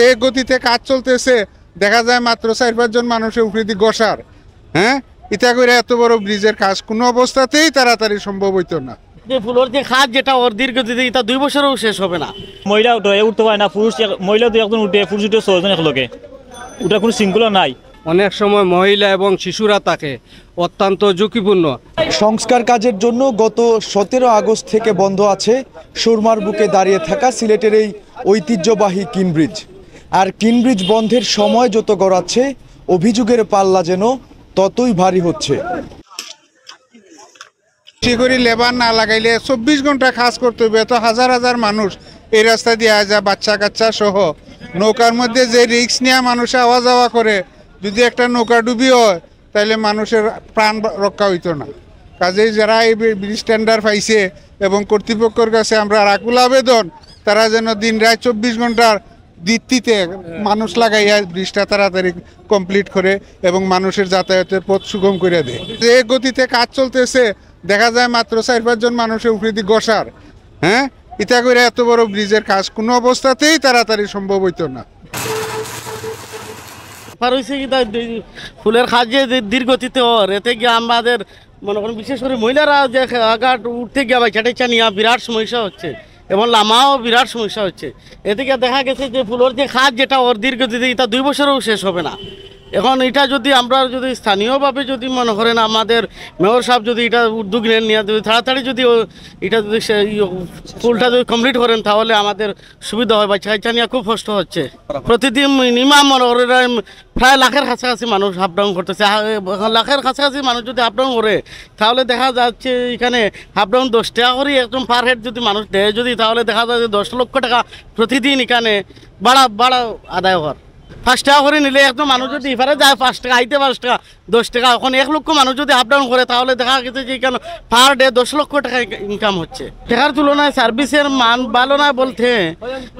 যে গতিতে কাজ চলতেছে দেখা যায় মাত্র চার পাঁচজন মানুষের উকৃতি গসার হ্যাঁ এটা করে এত বড় ব্রিজের কাজ কোনো অবস্থাতেই তাড়াতাড়ি সম্ভব হইতো না ফুলর যে যেটা দীর্ঘ এটা দুই বছরেও শেষ হবে না মহিলা উঠে না পুরুষ মহিলা উঠে পুরুষ উঠে ওটা কোনো শৃঙ্খলা নাই অনেক সময় মহিলা এবং শিশুরা তাকে অত্যন্ত ঝুঁকিপূর্ণ সংস্কার কাজের জন্য গত সতেরো আগস্ট থেকে বন্ধ আছে সুরমার বুকে দাঁড়িয়ে থাকা সিলেটের এই ঐতিহ্যবাহী কিনব্রিজ আর কিনব্রিজ বন্ধের সময় যত গড়াচ্ছে অভিযোগের পাল্লা যেন ততই ভারী হচ্ছে করে লেবার না লাগাইলে চব্বিশ ঘন্টা খাস করতে হবে এত হাজার হাজার মানুষ এই রাস্তা দিয়ে আয় যা বাচ্চা কাচ্চা সহ নৌকার মধ্যে যে রিক্স নিয়ে মানুষ আওয়া যাওয়া করে যদি একটা নৌকা ডুবি হয় তাহলে মানুষের প্রাণ রক্ষা হইতো না কাজেই যারা এই স্ট্যান্ডার পাইছে এবং কর্তৃপক্ষের কাছে আমরা রাকুল আবেদন তারা যেন দিন রায় চব্বিশ ঘন্টার ভিত্তিতে মানুষ লাগাইয়া ব্রিজটা তাড়াতাড়ি কমপ্লিট করে এবং মানুষের যাতায়াতের পথ সুগম করে দেয় যে গতিতে কাজ চলতেছে দেখা যায় মাত্র চার পাঁচজন মানুষের উপৃতি গসার হ্যাঁ ইতা করে এত বড় ব্রিজের কাজ কোনো অবস্থাতেই তাড়াতাড়ি সম্ভব হইতো না কি ফুলের খাজে ধীর গতিতে হর এতে গিয়ে আমাদের মনে করেন বিশেষ করে মহিলারা যে আঘাট উঠতে গিয়ে আবার খেটে নিয়ে বিরাট সমস্যা হচ্ছে এবং লামাও বিরাট সমস্যা হচ্ছে এদিকে দেখা গেছে যে ফুলোর যে খাদ যেটা ওর দীর্ঘদিন দুই বছরেও শেষ হবে না এখন এটা যদি আমরা যদি স্থানীয়ভাবে যদি মনে করেন আমাদের মেয়র সাহেব যদি এটা উদ্যোগ নেন নিয়ে যদি তাড়াতাড়ি যদি এটা যদি স্কুলটা যদি কমপ্লিট করেন তাহলে আমাদের সুবিধা হয় বা কাচ্চা নিয়ে খুব কষ্ট হচ্ছে প্রতিদিন মিনিমাম মনে করেন প্রায় লাখের কাছাকাছি মানুষ আপডাউন করতেছে লাখের কাছাকাছি মানুষ যদি আপডাউন করে তাহলে দেখা যাচ্ছে এখানে আপডাউন দশ টাকা করে একদম পার হেড যদি মানুষ দেয় যদি তাহলে দেখা যায় দশ লক্ষ টাকা প্রতিদিন এখানে বাড়া বাড়া আদায় হওয়ার পাঁচ টাকা করে নিলে একদম মানুষ যদি ইফারে যায় পাঁচ টাকা আইতে পাঁচ টাকা দশ টাকা এখন এক লক্ষ মানুষ যদি আপ ডাউন করে তাহলে দেখা গেছে যে কেন পার ডে দশ লক্ষ টাকা ইনকাম হচ্ছে টাকার তুলনায় সার্ভিসের মান ভালো না বলতে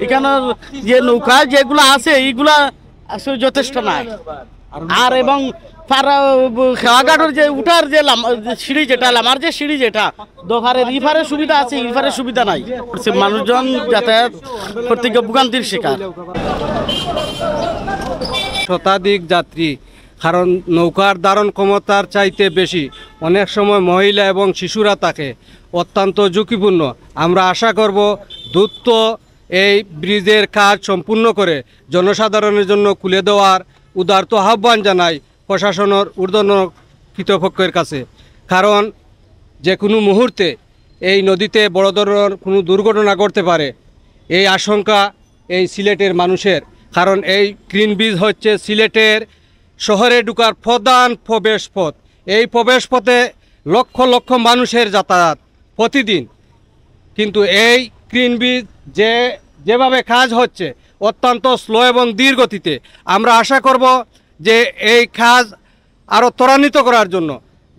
এখানের যে নৌকা যেগুলো আছে এইগুলা আসলে যথেষ্ট নাই আর এবং যে উঠার যে সিঁড়ি যেটা লামার যে সিঁড়ি যেটা দোফারের ইফারের সুবিধা আছে ইফারের সুবিধা নাই মানুষজন যাতায়াত প্রত্যেক ভোগান্তির শিকার শতাধিক যাত্রী কারণ নৌকার ধারণ ক্ষমতার চাইতে বেশি অনেক সময় মহিলা এবং শিশুরা থাকে অত্যন্ত ঝুঁকিপূর্ণ আমরা আশা করব দ্রুত এই ব্রিজের কাজ সম্পূর্ণ করে জনসাধারণের জন্য খুলে দেওয়ার উদারত আহ্বান জানাই প্রশাসনের উর্ধন কৃতপক্ষের কাছে কারণ যে কোনো মুহূর্তে এই নদীতে বড় ধরনের কোনো দুর্ঘটনা ঘটতে পারে এই আশঙ্কা এই সিলেটের মানুষের কারণ এই গ্রিন ব্রিজ হচ্ছে সিলেটের শহরে ঢুকার প্রধান প্রবেশ পথ এই প্রবেশ পথে লক্ষ লক্ষ মানুষের যাতায়াত প্রতিদিন কিন্তু এই গ্রিন ব্রিজ যে যেভাবে কাজ হচ্ছে অত্যন্ত স্লো এবং ধীর গতিতে আমরা আশা করব যে এই কাজ আরও ত্বরান্বিত করার জন্য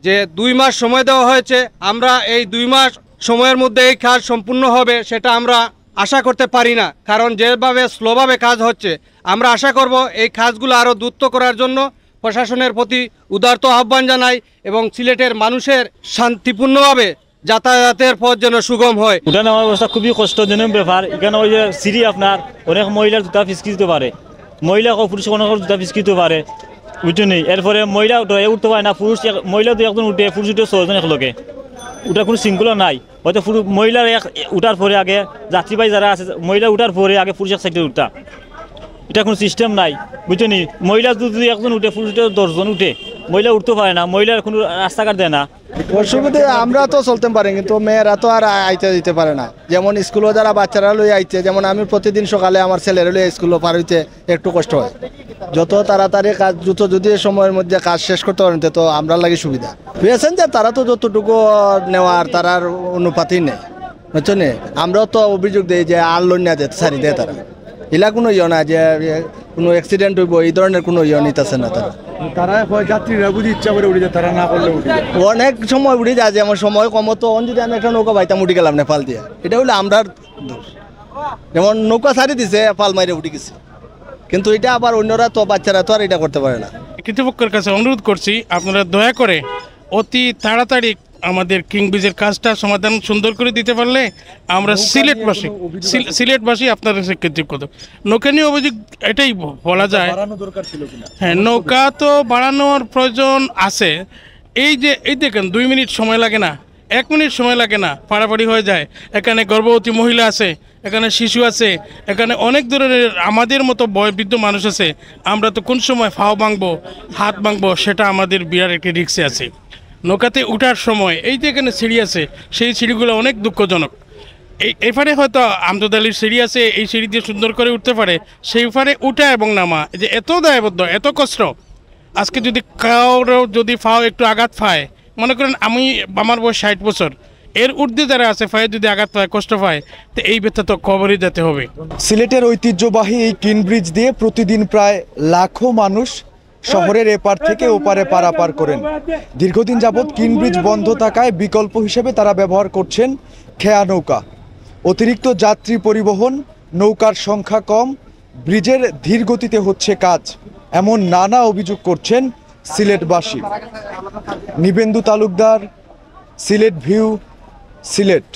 যে দুই মাস সময় দেওয়া হয়েছে আমরা এই দুই মাস সময়ের মধ্যে এই কাজ সম্পূর্ণ হবে সেটা আমরা আশা করতে পারি না কারণ যেভাবে স্লোভাবে কাজ হচ্ছে আমরা আশা করব এই কাজগুলো আরও দ্রুত করার জন্য প্রশাসনের প্রতি উদারত আহ্বান জানাই এবং সিলেটের মানুষের শান্তিপূর্ণভাবে যাতায়াতের পথ যেন সুগম হয় উঠা নেওয়ার অবস্থা খুবই কষ্টজনক ব্যাপার এখানে ওই যে সিঁড়ি আপনার অনেক মহিলার জুতা ফিসকিতে পারে মহিলা ও পুরুষ অনেক জুতা ফিসকিতে পারে নেই এরপরে মহিলা উঠে উঠতে পারে না পুরুষ মহিলা দু একজন উঠে পুরুষ উঠে ছজন এক লোকে ওটা কোনো শৃঙ্খলা নাই হয়তো মহিলার এক উঠার পরে আগে যাত্রীবাহী যারা আছে মহিলা উঠার পরে আগে পুরুষের সাইডে উঠা এটা কোনো সিস্টেম নাই বুঝছো নি মহিলা যদি একজন উঠে পুরুষ দশজন উঠে মহিলা উঠতে পারে না মহিলার কোনো রাস্তাঘাট দেয় না অসুবিধে আমরা তো চলতে পারি কিন্তু মেয়েরা তো আর আইতে দিতে পারে না যেমন স্কুলও যারা বাচ্চারা লই আইতে যেমন আমি প্রতিদিন সকালে আমার ছেলেরা লই স্কুলও পার হইতে একটু কষ্ট হয় যত তাড়াতাড়ি কাজ দ্রুত যদি সময়ের মধ্যে কাজ শেষ করতে পারেন তো আমরা লাগে সুবিধা পেয়েছেন যে তারা তো যতটুকু নেওয়ার তারার অনুপাতই নেই বুঝছো নে আমরাও তো অভিযোগ দিই যে আর লোন নেওয়া যেতে সারি দেয় তারা এলা কোনো ইয়ে না যে কোনো অ্যাক্সিডেন্ট হইব এই ধরনের কোনো ইয়ে নিতেছে না তারা অনেক সময় উঠে যায় যেমন সময় কম তো যদি আমি একটা নৌকা পাইতাম উঠে গেলাম নেপাল দিয়ে এটা হলে আমরা যেমন নৌকা সারি দিছে ফাল মাইরে উঠে গেছে কিন্তু এটা আবার অন্যরা তো বাচ্চারা তো আর এটা করতে পারে না কর্তৃপক্ষের কাছে অনুরোধ করছি আপনারা দয়া করে অতি তাড়াতাড়ি আমাদের ব্রিজের কাজটা সমাধান সুন্দর করে দিতে পারলে আমরা সিলেটবাসী সিলেটবাসী আপনার কাছে কৃতজ্ঞতা নৌকা নিয়ে অভিযোগ এটাই বলা যায় হ্যাঁ নৌকা তো বাড়ানোর প্রয়োজন আছে এই যে এই দেখেন দুই মিনিট সময় লাগে না এক মিনিট সময় লাগে না পাড়াপাড়ি হয়ে যায় এখানে গর্ভবতী মহিলা আছে এখানে শিশু আছে এখানে অনেক ধরনের আমাদের মতো বয়বৃদ্ধ মানুষ আছে আমরা তো কোন সময় ফাও ভাঙবো হাত ভাঙবো সেটা আমাদের বিরাট একটি রিক্সে আছে নৌকাতে উঠার সময় এই যে এখানে সিঁড়ি আছে সেই সিঁড়িগুলো অনেক দুঃখজনক এই এফারে হয়তো আমদাদ সিঁড়ি আছে এই সিঁড়ি দিয়ে সুন্দর করে উঠতে পারে সেই ফারে উঠা এবং নামা যে এত দায়বদ্ধ এত কষ্ট আজকে যদি কারো যদি ফাও একটু আঘাত পায় মনে করেন আমি আমার বয়স ষাট বছর এর ঊর্ধ্বে যারা আছে ফায় যদি আঘাত পায় কষ্ট পায় তো এই ব্যথা তো খবরই যেতে হবে সিলেটের ঐতিহ্যবাহী এই কিনব্রিজ দিয়ে প্রতিদিন প্রায় লাখো মানুষ শহরের এপার থেকে ওপারে পারাপার করেন দীর্ঘদিন যাবৎ কিনব্রিজ বন্ধ থাকায় বিকল্প হিসেবে তারা ব্যবহার করছেন খেয়া নৌকা অতিরিক্ত যাত্রী পরিবহন নৌকার সংখ্যা কম ব্রিজের ধীর গতিতে হচ্ছে কাজ এমন নানা অভিযোগ করছেন সিলেটবাসী নিবেন্দু তালুকদার সিলেট ভিউ সিলেট